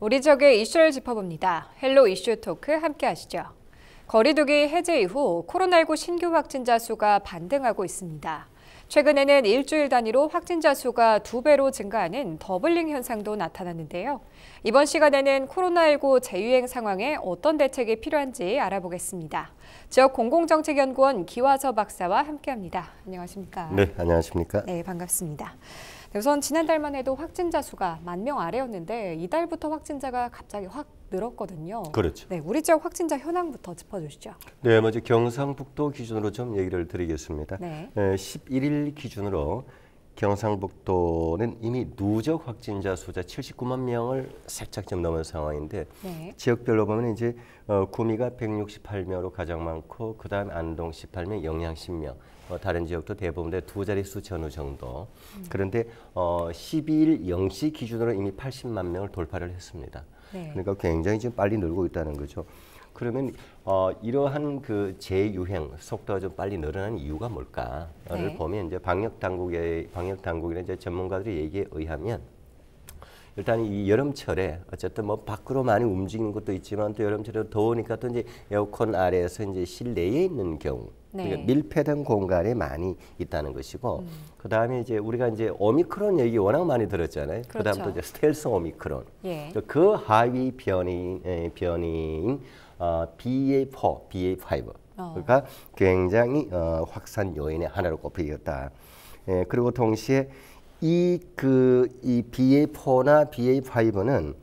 우리 지역의 이슈를 짚어봅니다. 헬로 이슈 토크 함께 하시죠. 거리두기 해제 이후 코로나19 신규 확진자 수가 반등하고 있습니다. 최근에는 일주일 단위로 확진자 수가 두 배로 증가하는 더블링 현상도 나타났는데요. 이번 시간에는 코로나19 재유행 상황에 어떤 대책이 필요한지 알아보겠습니다. 지역 공공정책연구원 기화서 박사와 함께합니다. 안녕하십니까? 네, 안녕하십니까? 네, 반갑습니다. 우선 지난달만 해도 확진자 수가 만 명 아래였는데 이달부터 확진자가 갑자기 확 늘었거든요. 그렇죠. 네, 우리 지역 확진자 현황부터 짚어주시죠. 네, 먼저 뭐 경상북도 기준으로 좀 얘기를 드리겠습니다. 네. 11일 기준으로 경상북도는 이미 누적 확진자 수자 79만 명을 살짝 좀 넘은 상황인데 네. 지역별로 보면 이제 어, 구미가 168명으로 가장 많고 그다음 안동 18명, 영양 10명, 어, 다른 지역도 대부분 네, 두 자릿수 전후 정도. 음. 그런데 어, 12일 0시 기준으로 이미 80만 명을 돌파를 했습니다. 네. 그러니까 굉장히 지금 빨리 늘고 있다는 거죠. 그러면 어, 이러한 그 재유행 속도가 좀 빨리 늘어난 이유가 뭘까를 네. 보면 이제 방역 당국의 방역 당국이나 이제 전문가들의 얘기에 의하면 일단 이 여름철에 어쨌든 뭐 밖으로 많이 움직이는 것도 있지만 또 여름철에 더우니까 또 이제 에어컨 아래에서 이제 실내에 있는 경우 네. 그러니까 밀폐된 공간에 많이 있다는 것이고 음. 그다음에 이제 우리가 이제 오미크론 얘기 워낙 많이 들었잖아요. 그렇죠. 다음또 이제 스텔스 오미크론. 예. 그 하위 변이 예, 변이인 어, BA4, BA5. 어. 그러니까 굉장히 어, 확산 요인의 하나로 꼽히겠다. 예, 그리고 동시에 이그이 BA4나 BA5는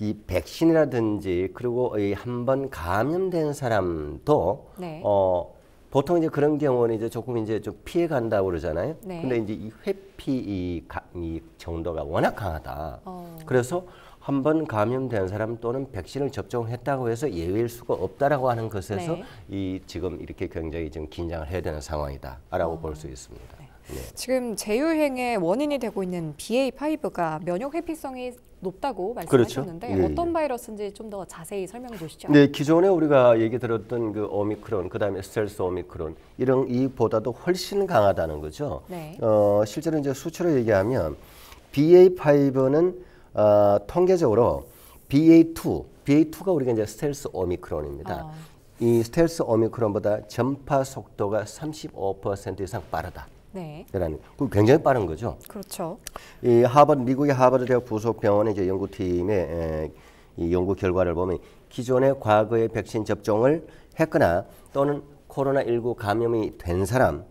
이 백신이라든지 그리고 이 한 번 감염된 사람도 네. 어 보통 이제 그런 경우는 이제 조금 이제 좀 피해 간다고 그러잖아요. 네. 근데 이제 이 회피 이, 가, 이 정도가 워낙 강하다. 어. 그래서 한 번 감염된 사람 또는 백신을 접종했다고 해서 예외일 수가 없다라고 하는 것에서 네. 이 지금 이렇게 굉장히 지금 긴장을 해야 되는 상황이다라고 어. 볼수 있습니다. 네. 네. 지금 재유행의 원인이 되고 있는 BA5가 면역 회피성이 높다고 말씀하셨는데 그렇죠. 예, 예. 어떤 바이러스인지 좀 더 자세히 설명해 주시죠. 네, 기존에 우리가 얘기 들었던 그 오미크론, 그다음에 스텔스 오미크론 이런 이보다도 훨씬 강하다는 거죠. 네. 어, 실제로 이제 수치로 얘기하면 BA5는 어, 통계적으로 BA2, BA2가 우리가 이제 스텔스 오미크론입니다. 어. 이 스텔스 오미크론보다 전파 속도가 35% 이상 빠르다. 네. 라는 그 굉장히 빠른 거죠. 그렇죠. 이 하버드 미국의 하버드 대학 부속 병원의 이제 연구팀의 에, 이 연구 결과를 보면 기존의 과거의 백신 접종을 했거나 또는 코로나 19 감염이 된 사람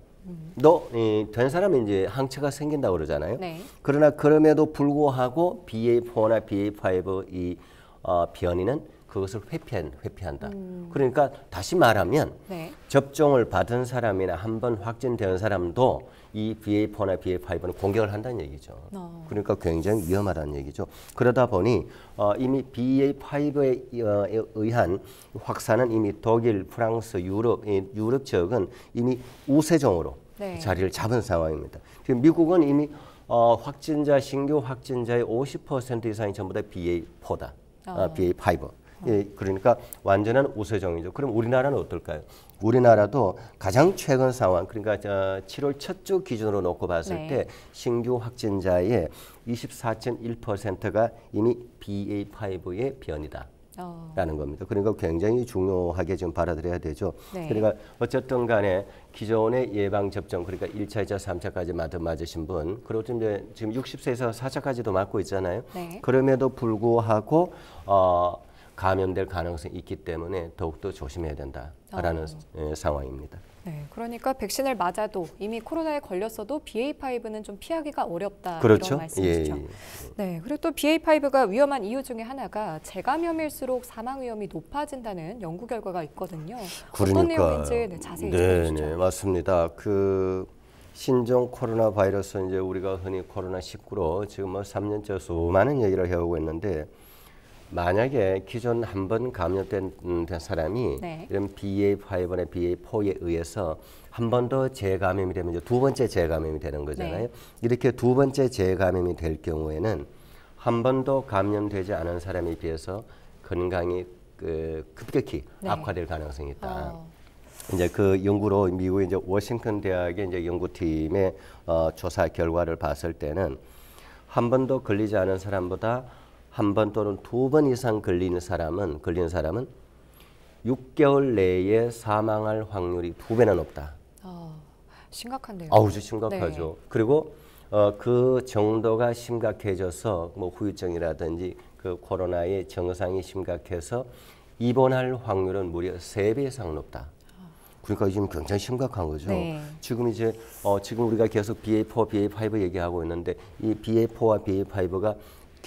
너된 사람이 제 항체가 생긴다고 그러잖아요. 네. 그러나 그럼에도 불구하고 BA4나 BA5 이 어, 변이는 그것을 회피한, 회피한다. 음. 그러니까 다시 말하면 네. 접종을 받은 사람이나 한 번 확진된 사람도 이 BA4나 BA5는 공격을 한다는 얘기죠. 어. 그러니까 굉장히 위험하다는 얘기죠. 그러다 보니 어, 이미 BA5에 어, 의한 확산은 이미 독일, 프랑스, 유럽, 유럽 지역은 이미 우세종으로 네. 자리를 잡은 상황입니다. 지금 미국은 이미 어, 확진자, 신규 확진자의 50% 이상이 전부 다 BA4다. 아, 어. 아, BA5. 예, 그러니까 완전한 우세정이죠. 그럼 우리나라는 어떨까요? 우리나라도 가장 최근 상황, 그러니까 저 7월 첫 주 기준으로 놓고 봤을 네. 때 신규 확진자의 24.1%가 이미 BA5의 변이다. 어. 라는 겁니다. 그러니까 굉장히 중요하게 지금 받아들여야 되죠. 네. 그러니까 어쨌든 간에 기존의 예방 접종 그러니까 1차, 2차, 3차까지 맞은 맞으신 분 그리고 지금 60세에서 4차까지도 맞고 있잖아요. 네. 그럼에도 불구하고 어 감염될 가능성이 있기 때문에 더욱더 조심해야 된다라는 어. 상황입니다. 네, 그러니까 백신을 맞아도 이미 코로나에 걸렸어도 BA5는 좀 피하기가 어렵다 그렇죠? 이런 예, 말씀이시죠. 예, 예. 네, 그리고 또 BA5가 위험한 이유 중에 하나가 재감염일수록 사망 위험이 높아진다는 연구 결과가 있거든요. 그러니까, 어떤 내용인지 네, 자세히 네, 전해시죠 네, 맞습니다. 그 신종 코로나 바이러스 이제 우리가 흔히 코로나 19로 지금 뭐 3년째 수많은 얘기를 해오고 있는데 만약에 기존 한 번 감염된 음, 사람이 네. 이런 BA5나 BA4에 의해서 한 번 더 재감염이 되면 이제 두 번째 재감염이 되는 거잖아요. 네. 이렇게 두 번째 재감염이 될 경우에는 한 번도 감염되지 않은 사람에 비해서 건강이 그 급격히 네. 악화될 가능성이 있다. 어. 이제 그 연구로 미국 의 이제 워싱턴 대학의 이제 연구팀의 어, 조사 결과를 봤을 때는 한 번도 걸리지 않은 사람보다 한번 또는 두 번 이상 걸리는 사람은 걸리는 사람은 6개월 내에 사망할 확률이 두 배나 높다. 어, 심각한데요. 아우, 심각하죠. 네. 그리고 어, 그 정도가 심각해져서 뭐 후유증이라든지 그 코로나의 증상이 심각해서 입원할 확률은 무려 세 배 이상 높다. 그러니까 지금 굉장히 심각한 거죠. 네. 지금 이제 어, 지금 우리가 계속 BA4, BA5 얘기하고 있는데 이 BA4와 BA5가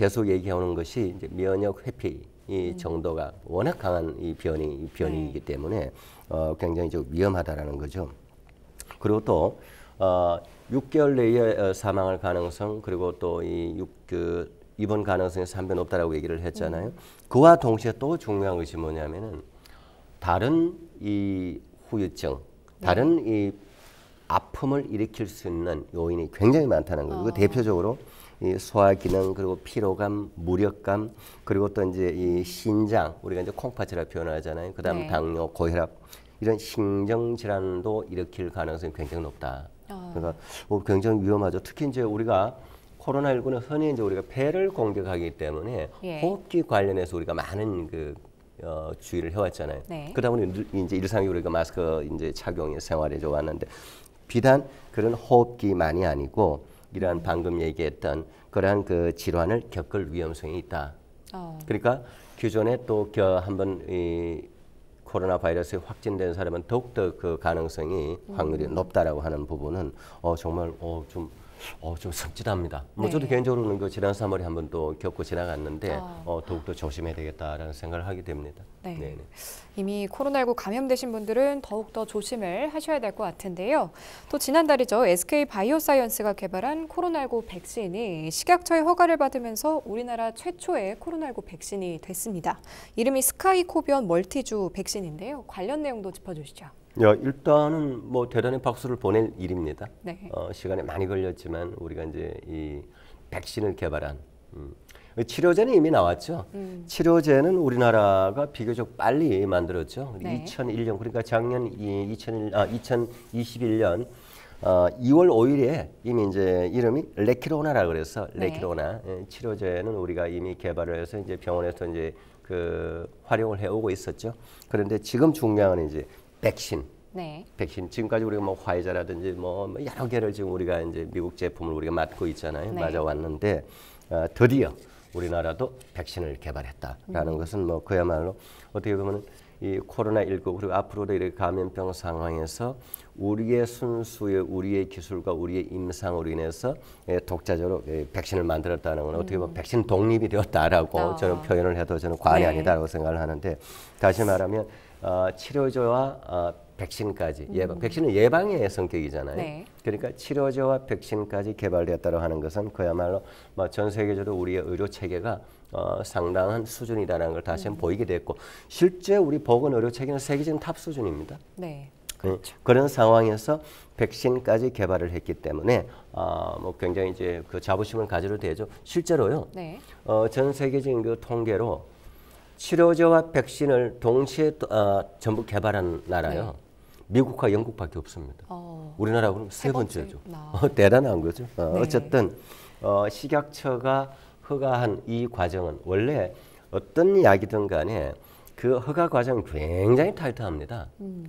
계속 얘기하는 것이 이제 면역 회피 이 음. 정도가 워낙 강한 이 변이 네. 변이이기 때문에 어, 굉장히 좀 위험하다라는 거죠. 그리고 또 어, 6개월 내에 어, 사망할 가능성 그리고 또이그 입원 가능성이 3배 높다라고 얘기를 했잖아요. 음. 그와 동시에 또 중요한 것이 뭐냐면은 다른 이 후유증, 네. 다른 이 아픔을 일으킬 수 있는 요인이 굉장히 많다는 거예요. 아. 대표적으로 이 소화 기능 그리고 피로감, 무력감 그리고 또 이제 이 신장 우리가 이제 콩팥이라 표현하잖아요. 그다음 네. 당뇨, 고혈압 이런 신경 질환도 일으킬 가능성이 굉장히 높다. 어. 그러니까 뭐 굉장히 위험하죠. 특히 이제 우리가 코로나19는 흔히 이제 우리가 폐를 공격하기 때문에 예. 호흡기 관련해서 우리가 많은 그 어, 주의를 해왔잖아요. 네. 그다음에 이제 일상에 우리가 마스크 이제 착용에 생활에 좋았는데 비단 그런 호흡기만이 아니고 이러한 방금 얘기했던 그러한 그 질환을 겪을 위험성이 있다. 어. 그러니까 기존에 또 한번 이 코로나 바이러스에 확진된 사람은 더욱더 그 가능성이 확률이 음. 높다라고 하는 부분은 어 정말 어좀 어, 좀 섭진합니다. 뭐 네. 저도 개인적으로는 그 지난 3월에 한번 또 겪고 지나갔는데 아. 어, 더욱더 조심해야 되겠다라는 생각을 하게 됩니다. 네. 네네. 네. 이미 코로나19 감염되신 분들은 더욱더 조심을 하셔야 될 것 같은데요. 또 지난달이죠. SK 바이오사이언스가 개발한 코로나19 백신이 식약처의 허가를 받으면서 우리나라 최초의 코로나19 백신이 됐습니다. 이름이 스카이코비언 멀티주 백신인데요. 관련 내용도 짚어주시죠. 야, 어, 일단은 뭐 대단히 박수를 보낼 일입니다. 네. 어, 시간이 많이 걸렸지만 우리가 이제 이 백신을 개발한 음. 치료제는 이미 나왔죠. 음. 치료제는 우리나라가 비교적 빨리 만들었죠. 네. 2001년 그러니까 작년 이 2001, 아, 2021년 어, 2월 5일에 이미 이제 이름이 레키로나라 그래서 네. 레키로나 네. 치료제는 우리가 이미 개발을 해서 이제 병원에서 이제 그 활용을 해오고 있었죠. 그런데 지금 중요한 이제 백신. 네. 백신 지금까지 우리가 뭐 화이자라든지 뭐, 뭐 여러 개를 지금 우리가 이제 미국 제품을 우리가 맞고 있잖아요. 네. 맞아왔는데 어, 드디어 우리나라도 백신을 개발했다라는 음. 것은 뭐 그야말로 어떻게 보면 이 코로나 19 그리고 앞으로도 이렇게 감염병 상황에서 우리의 순수의 우리의 기술과 우리의 임상으로 인해서 예, 독자적으로 예, 백신을 만들었다는 건 어떻게 보면 음. 백신 독립이 되었다라고 어. 저는 표현을 해도 저는 과언이 네. 아니다라고 생각을 하는데 다시 말하면 어, 치료제와 어, 백신까지 예방. 음. 백신은 예방의 성격이잖아요. 네. 그러니까 치료제와 백신까지 개발되었다고 하는 것은 그야말로 뭐 전 세계적으로 우리의 의료 체계가 어, 상당한 수준이다라는 걸 다시 한번 음. 보이게 됐고 실제 우리 보건 의료 체계는 세계적인 탑 수준입니다. 네. 그 그렇죠. 그런 상황에서 백신까지 개발을 했기 때문에 아, 뭐 굉장히 이제 그 자부심을 가져도 되죠. 실제로요. 네. 어, 전 세계적인 그 통계로 치료제와 백신을 동시에 어, 전부 개발한 나라요. 네. 미국과 영국밖에 없습니다. 어, 우리나라 그럼 세, 세 번째죠. 아. 어, 대단한 거죠. 어, 네. 어쨌든 어, 식약처가 허가한 이 과정은 원래 어떤 약이든 간에 그 허가 과정이 굉장히 타이트합니다. 음.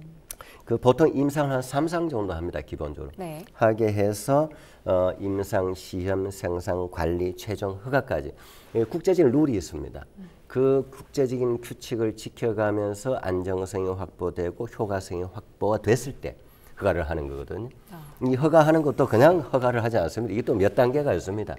그 보통 임상을 한 3상 정도 합니다, 기본적으로. 네. 하게 해서 어, 임상, 시험, 생산, 관리, 최종 허가까지. 예, 국제적인 룰이 있습니다. 음. 그 국제적인 규칙을 지켜가면서 안정성이 확보되고 효과성이 확보가 됐을 때 허가를 하는 거거든요. 아. 이 허가하는 것도 그냥 허가를 하지 않습니다. 이게 또 몇 단계가 있습니다.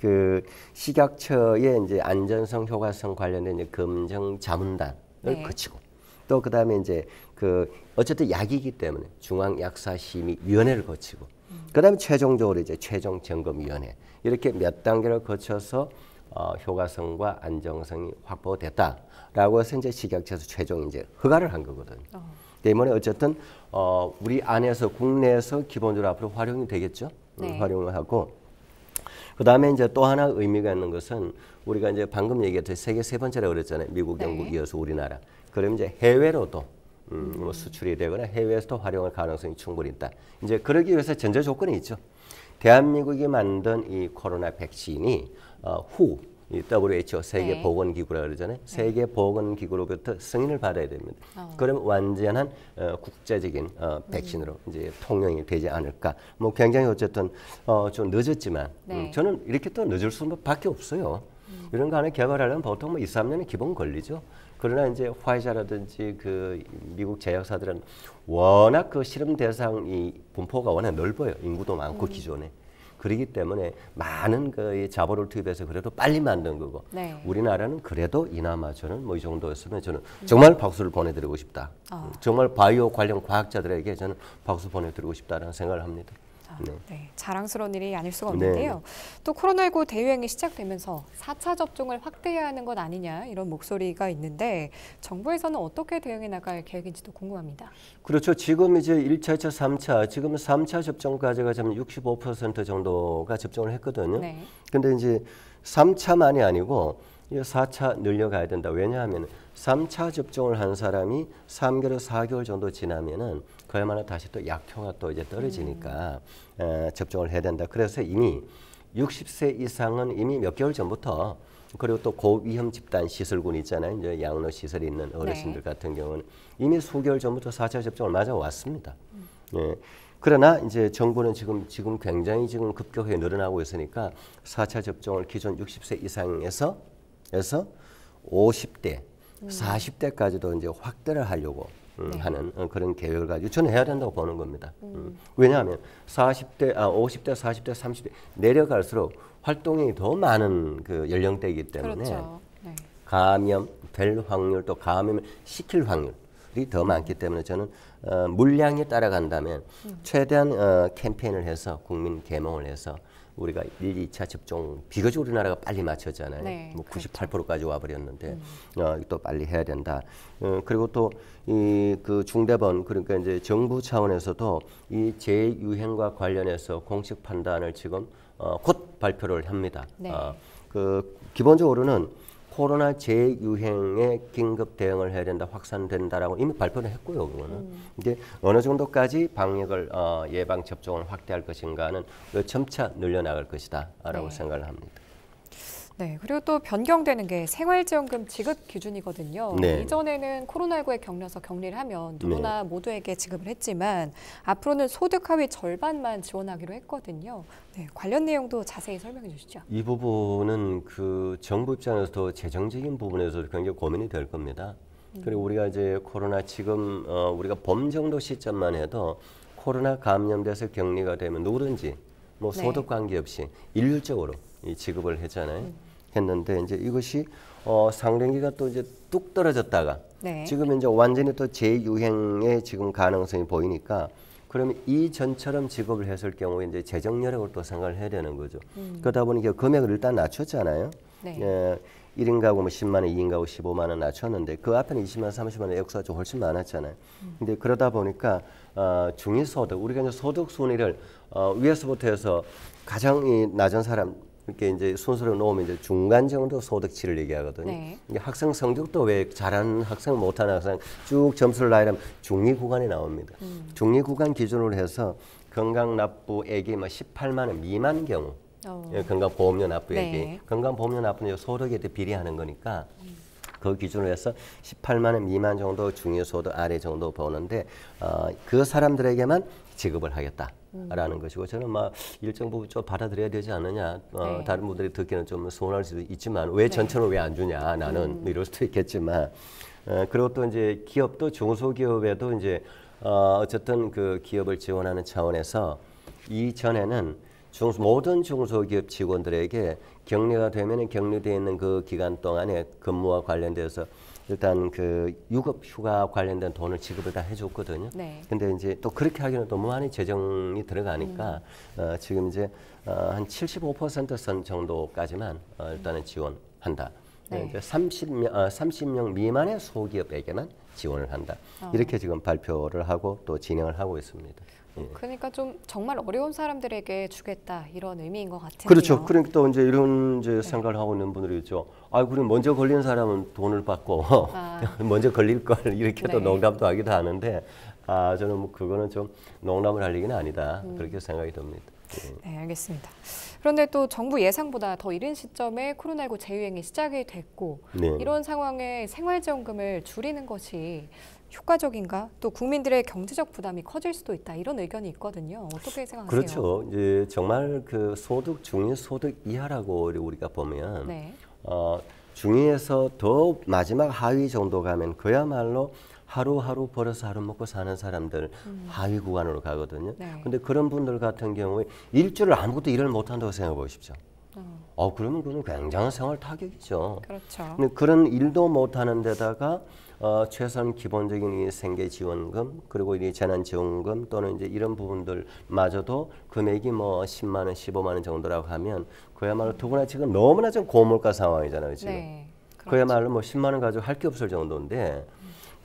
그 식약처의 이제 안전성, 효과성 관련된 검증 자문단을 네. 거치고 또 그다음에 이제 그 어쨌든 약이기 때문에 중앙 약사 심의 위원회를 거치고 음. 그다음에 최종적으로 이제 최종 점검 위원회 이렇게 몇 단계를 거쳐서 어, 효과성과 안정성이 확보됐다라고 해서 이제 식약처에서 최종 이제 허가를 한 거거든. 어. 때문에 그러니까 어쨌든 어, 우리 안에서 국내에서 기본적으로 앞으로 활용이 되겠죠. 음, 네. 활용을 하고 그 다음에 이제 또 하나 의미가 있는 것은 우리가 이제 방금 얘기했듯이 세계 세 번째라고 그랬잖아요. 미국, 네. 영국 네. 이어서 우리나라. 그럼 이제 해외로도 음, 음, 뭐 수출이 되거나 해외에서도 활용할 가능성이 충분히 있다. 이제 그러기 위해서 전제 조건이 있죠. 대한민국이 만든 이 코로나 백신이 어, 후 WHO 세계 네. 보건 기구라 그러잖아요. 네. 세계 보건 기구로부터 승인을 받아야 됩니다. 어. 그럼 완전한 어, 국제적인 어, 백신으로 음. 이제 통용이 되지 않을까. 뭐 굉장히 어쨌든 어, 좀 늦었지만 음, 네. 음, 저는 이렇게 또 늦을 수밖에 없어요. 음. 이런 거 하나 개발하려면 보통 뭐 2, 3년이 기본 걸리죠. 그러나 이제 화이자라든지 그 미국 제약사들은 워낙 그 실험 대상이 분포가 워낙 넓어요. 인구도 많고 음. 기존에. 그러기 때문에 많은 그 자본을 투입해서 그래도 빨리 만든 거고 네. 우리나라는 그래도 이나마 저는 뭐 이 정도였으면 저는 정말 박수를 보내드리고 싶다. 어. 정말 바이오 관련 과학자들에게 저는 박수 보내드리고 싶다는 생각을 합니다. 있습니다. 네. 네, 자랑스러운 일이 아닐 수가 네. 없는데요. 또 코로나19 대유행이 시작되면서 4차 접종을 확대해야 하는 것 아니냐 이런 목소리가 있는데 정부에서는 어떻게 대응해 나갈 계획인지도 궁금합니다. 그렇죠. 지금 이제 1차, 2차, 3차, 지금 3차 접종까지가 지금 65% 정도가 접종을 했거든요. 네. 근데 이제 3차만이 아니고 4차 늘려가야 된다. 왜냐하면 3차 접종을 한 사람이 3개월, 4개월 정도 지나면은 그야말로 다시 또 약효가 또 이제 떨어지니까 음. 에, 접종을 해야 된다. 그래서 이미 60세 이상은 이미 몇 개월 전부터 그리고 또 고위험 집단 시설군 있잖아요. 이제 양로 시설이 있는 어르신들 네. 같은 경우는 이미 수개월 전부터 사차 접종을 맞아 왔습니다. 음. 예. 그러나 이제 정부는 지금 지금 굉장히 지금 급격하게 늘어나고 있으니까 사차 접종을 기존 60세 이상에서 에서 50대, 음. 40대까지도 이제 확대를 하려고 음, 네. 하는 어, 그런 계획을 가지고 저는 해야 된다고 보는 겁니다. 음. 왜냐하면 40대, 아 50대, 40대, 30대 내려갈수록 활동이 더 많은 그 연령대이기 때문에 그렇죠. 네. 감염될 확률 또 감염 시킬 확률이 더 많기 때문에 저는 어, 물량이 따라간다면 음. 최대한 어, 캠페인을 해서 국민 개몽을 해서 우리가 1, 2차 접종 비교적 우리나라가 빨리 마쳤잖아요. 네, 뭐 98%까지 그렇죠. 와버렸는데 음. 어, 또 빨리 해야 된다. 어, 그리고 또 이 그 중대본 그러니까 이제 정부 차원에서도 이 재유행과 관련해서 공식 판단을 지금 어, 곧 발표를 합니다. 네. 어, 그 기본적으로는 코로나 재유행에 긴급 대응을 해야 된다, 확산된다라고 이미 발표를 했고요. 그거는 음. 이제 어느 정도까지 방역을 어, 예방 접종을 확대할 것인가는 점차 늘려나갈 것이다라고 네. 생각을 합니다. 네, 그리고 또 변경되는 게 생활지원금 지급 기준이거든요. 네. 이전에는 코로나19에 격려서 격리를 하면 네. 누구나 네. 모두에게 지급을 했지만 앞으로는 소득 하위 절반만 지원하기로 했거든요. 네, 관련 내용도 자세히 설명해 주시죠. 이 부분은 그 정부 입장에서도 재정적인 부분에서 굉장히 고민이 될 겁니다. 음. 그리고 우리가 이제 코로나 지금 어, 우리가 범 정도 시점만 해도 코로나 감염돼서 격리가 되면 누구든지 뭐 네. 소득 관계없이 일률적으로 이 지급을 했잖아요. 음. 했는데 이제 이것이 어, 상냉기가 또 이제 뚝 떨어졌다가 네. 지금 이제 완전히 또 재유행의 지금 가능성이 보이니까 그러면 이 전처럼 직업을 했을 경우에 이제 재정 여력을 또 생각을 해야 되는 거죠. 음. 그러다 보니까 금액을 일단 낮췄잖아요. 네. 예, 1인 가구 뭐 10만 원, 2인 가구 15만 원 낮췄는데 그 앞에는 20만 원, 30만 원 액수가 좀 훨씬 많았잖아요. 음. 근데 그러다 보니까 어, 중위소득, 우리가 이제 소득 순위를 어, 위에서부터 해서 가장 이 낮은 사람, 이렇게 그러니까 이제 순서로 놓으면 이제 중간 정도 소득치를 얘기하거든요. 네. 학생 성적도 왜 잘하는 학생, 못하는 학생 쭉 점수를 나열하면 중위 구간이 나옵니다. 음. 중위 구간 기준으로 해서 건강 납부액이 뭐 18만 원 미만 경우 어. 예, 건강보험료 납부액이 네. 건강보험료 납부는 소득에 비례하는 거니까 음. 그 기준으로 해서 18만 원 미만 정도 중위소득 아래 정도 보는데 어, 그 사람들에게만 지급을 하겠다라는 음. 것이고 저는 막 뭐 일정 부분 좀 받아들여야 되지 않느냐 어, 네. 다른 분들이 듣기는 좀 소원할 수도 있지만 왜 네. 전천을 왜 안 주냐 나는 음. 이럴 수도 있겠지만 어, 그리고 또 이제 기업도 중소기업에도 이제 어, 어쨌든 그 기업을 지원하는 차원에서 이전에는 중소, 모든 중소기업 직원들에게 격리가 되면 격리되어 있는 그 기간 동안에 근무와 관련되어서 일단 그 유급 휴가 관련된 돈을 지급을 다 해줬거든요. 네. 근데 이제 또 그렇게 하기는 너무 많이 재정이 들어가니까 음. 어, 지금 이제 어, 한75%선 정도까지만 어, 일단은 음. 지원한다. 네. 네. 이제 30명, 어, 30명 미만의 소기업에게만 지원을 한다. 어. 이렇게 지금 발표를 하고 또 진행을 하고 있습니다. 음. 그러니까 좀 정말 어려운 사람들에게 주겠다 이런 의미인 것같아요 그렇죠. 그러니까 또 이제 이런 이제 네. 생각을 하고 있는 분들이 있죠. 아, 그럼 먼저 걸린 사람은 돈을 받고 아. 먼저 걸릴 걸 이렇게 네. 농담도 하기도 하는데 아, 저는 뭐 그거는 좀 농담을 할 얘기는 아니다. 음. 그렇게 생각이 듭니다. 음. 네, 알겠습니다. 그런데 또 정부 예상보다 더 이른 시점에 코로나19 재유행이 시작이 됐고 네. 이런 상황에 생활지원금을 줄이는 것이 효과적인가? 또 국민들의 경제적 부담이 커질 수도 있다 이런 의견이 있거든요. 어떻게 생각하세요? 그렇죠. 이제 정말 그 소득 중위 소득 이하라고 우리가 보면 네. 어, 중위에서 더 마지막 하위 정도 가면 그야말로 하루하루 벌어서 하루 먹고 사는 사람들 음. 하위 구간으로 가거든요. 네. 근데 그런 분들 같은 경우에 일주일 아무것도 일을 못 한다고 생각해 보십시오. 음. 어 그러면 그건 굉장한 생활 타격이죠. 그렇죠. 근데 그런 일도 못 하는 데다가 어, 최소한 기본적인 이 생계 지원금 그리고 이 재난 지원금 또는 이제 이런 부분들마저도 금액이 뭐 10만 원, 15만 원 정도라고 하면 그야말로 더구나 지금 너무나 좀 고물가 상황이잖아요, 지금. 네, 그렇죠. 그야말로 뭐 10만 원 가지고 할 게 없을 정도인데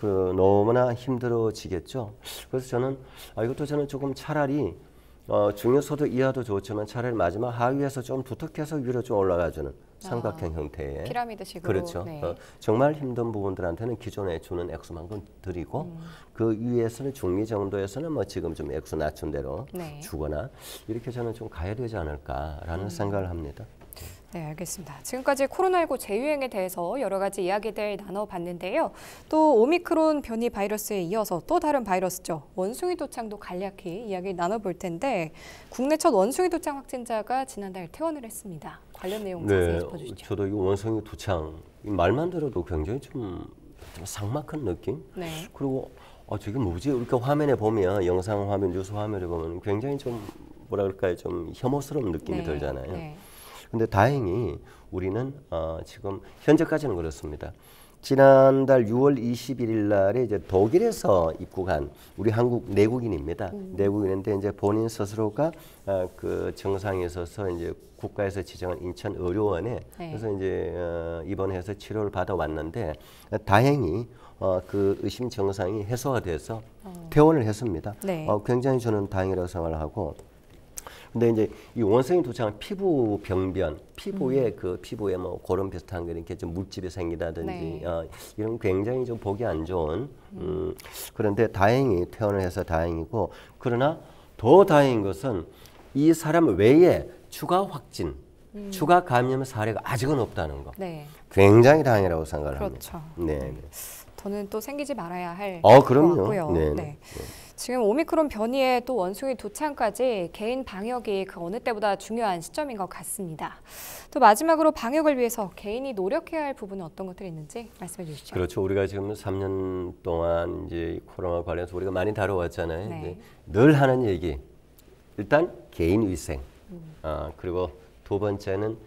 그 너무나 힘들어지겠죠. 그래서 저는 아, 이것도 저는 조금 차라리 어, 중요소득 이하도 좋지만 차라리 마지막 하위에서 좀 부탁해서 위로 좀 올라가주는 아, 삼각형 아, 형태의 피라미드식으로 그렇죠. 네. 어, 정말 힘든 부분들한테는 기존에 주는 액수만큼 드리고 음. 그 위에서는 중미 정도에서는 뭐 지금 좀 액수 낮춘 대로 네. 주거나 이렇게 저는 좀 가야 되지 않을까라는 음. 생각을 합니다. 네, 알겠습니다. 지금까지 코로나19 재유행에 대해서 여러 가지 이야기들 나눠봤는데요. 또 오미크론 변이 바이러스에 이어서 또 다른 바이러스죠. 원숭이 도창도 간략히 이야기 나눠볼 텐데 국내 첫 원숭이 도창 확진자가 지난달 퇴원을 했습니다. 관련 내용 네, 자세히 네, 짚어주시죠. 저도 이 원숭이 도창 말만 들어도 굉장히 좀, 좀 상막한 느낌? 네. 그리고 어, 저게 뭐지? 이렇게 화면에 보면 영상 화면, 뉴스 화면에 보면 굉장히 좀 뭐라 그럴까요? 좀 혐오스러운 느낌이 네, 들잖아요. 네. 근데 다행히 우리는 어, 지금 현재까지는 그렇습니다. 지난달 6월 21일 날에 이제 독일에서 입국한 우리 한국 내국인입니다. 음. 내국인인데 이제 본인 스스로가 어, 그 정상에 서서 이제 국가에서 지정한 인천 의료원에 네. 그래서 이제 어, 입원해서 치료를 받아 왔는데 다행히 어, 그 의심 정상이 해소가 돼서 어. 퇴원을 했습니다. 네. 어, 굉장히 저는 다행이라고 생각을 하고 근데 이제 이 원성이 도착한 피부 병변, 피부에 음. 그 피부에 뭐 고름 비슷한 거 이렇게 좀 물집이 생기다든지 네. 어, 이런 굉장히 좀 보기 안 좋은 음. 음, 그런데 다행히 퇴원을 해서 다행이고 그러나 더 다행인 것은 이 사람 외에 추가 확진, 음. 추가 감염 사례가 아직은 없다는 거. 네. 굉장히 다행이라고 생각을 그렇죠. 합니다. 네. 네. 네. 더는 또 생기지 말아야 할 어, 그럼요. 네 네, 네. 네. 지금 오미크론 변이의 또 원숭이 도창까지 개인 방역이 그 어느 때보다 중요한 시점인 것 같습니다. 또 마지막으로 방역을 위해서 개인이 노력해야 할 부분은 어떤 것들이 있는지 말씀해 주시죠. 그렇죠. 우리가 지금 3년 동안 이제 코로나 관련해서 우리가 많이 다뤄왔잖아요. 네. 늘 하는 얘기. 일단 개인 위생. 음. 아, 그리고 두 번째는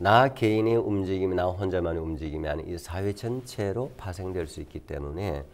나 개인의 움직임이 나 혼자만의 움직임이 아닌 이 사회 전체로 파생될 수 있기 때문에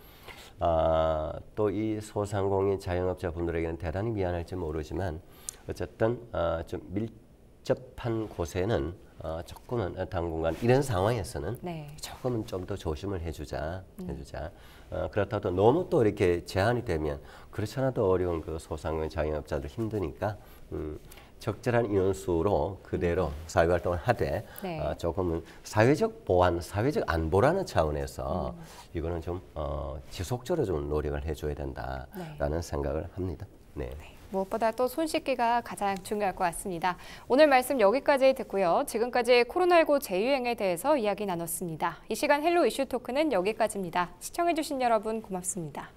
아, 또 이 소상공인 자영업자분들에게는 대단히 미안할지 모르지만 어쨌든 아, 좀 밀접한 곳에는 아, 조금은 당분간 이런 상황에서는 네. 조금은 좀 더 조심을 해주자 음. 해주자 아, 어, 그렇다고 너무 또 이렇게 제한이 되면 그렇잖아도 어려운 그 소상공인 자영업자들 힘드니까 음, 적절한 인원수로 그대로 음. 사회활동을 하되 네. 어, 조금은 사회적 보완, 사회적 안보라는 차원에서 음. 이거는 좀 어, 지속적으로 좀 노력을 해줘야 된다라는 네. 생각을 합니다. 네. 네. 무엇보다 또 손씻기가 가장 중요할 것 같습니다. 오늘 말씀 여기까지 듣고요. 지금까지 코로나19 재유행에 대해서 이야기 나눴습니다. 이 시간 헬로 이슈 토크는 여기까지입니다. 시청해주신 여러분 고맙습니다.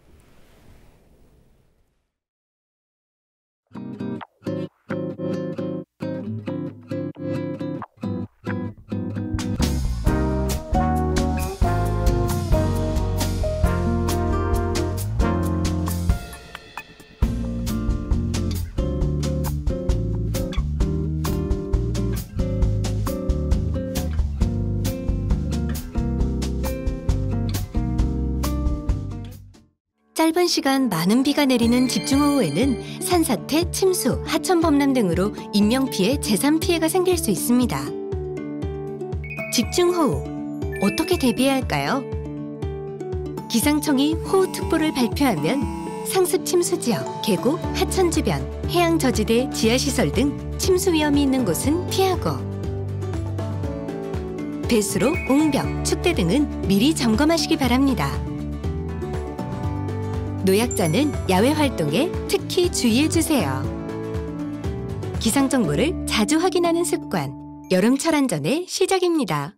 짧은 시간 많은 비가 내리는 집중호우에는 산사태, 침수, 하천범람 등으로 인명피해, 재산피해가 생길 수 있습니다. 집중호우, 어떻게 대비해야 할까요? 기상청이 호우특보를 발표하면 상습 침수 지역, 계곡, 하천 주변, 해양 저지대, 지하시설 등 침수 위험이 있는 곳은 피하고 배수로, 웅벽, 축대 등은 미리 점검하시기 바랍니다. 노약자는 야외 활동에 특히 주의해 주세요. 기상 정보를 자주 확인하는 습관, 여름철 안전의 시작입니다.